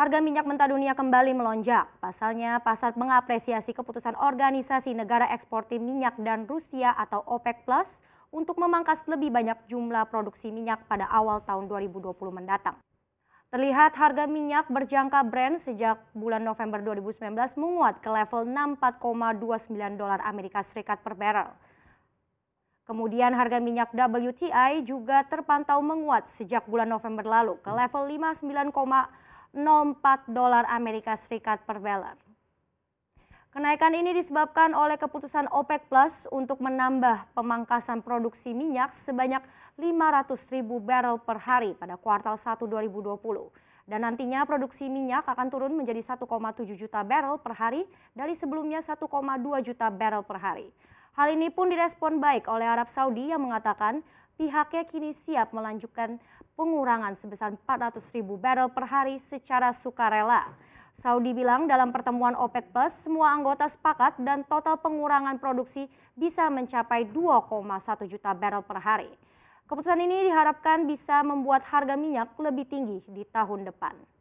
Harga minyak mentah dunia kembali melonjak. Pasalnya, pasar mengapresiasi keputusan Organisasi Negara Eksportir Minyak dan Rusia atau OPEC Plus untuk memangkas lebih banyak jumlah produksi minyak pada awal tahun 2020 mendatang. Terlihat harga minyak berjangka Brent sejak bulan November 2019 menguat ke level 64,29 dolar Amerika Serikat per barrel. Kemudian harga minyak WTI juga terpantau menguat sejak bulan November lalu ke level 59, 0,4 dolar Amerika Serikat per barrel. Kenaikan ini disebabkan oleh keputusan OPEC Plus untuk menambah pemangkasan produksi minyak sebanyak 500 ribu barrel per hari pada kuartal 1 2020. Dan nantinya produksi minyak akan turun menjadi 1,7 juta barrel per hari dari sebelumnya 1,2 juta barrel per hari. Hal ini pun direspon baik oleh Arab Saudi yang mengatakan pihaknya kini siap melanjutkan pengurangan sebesar 400 ribu barrel per hari secara sukarela. Saudi bilang dalam pertemuan OPEC Plus, semua anggota sepakat dan total pengurangan produksi bisa mencapai 2,1 juta barrel per hari. Keputusan ini diharapkan bisa membuat harga minyak lebih tinggi di tahun depan.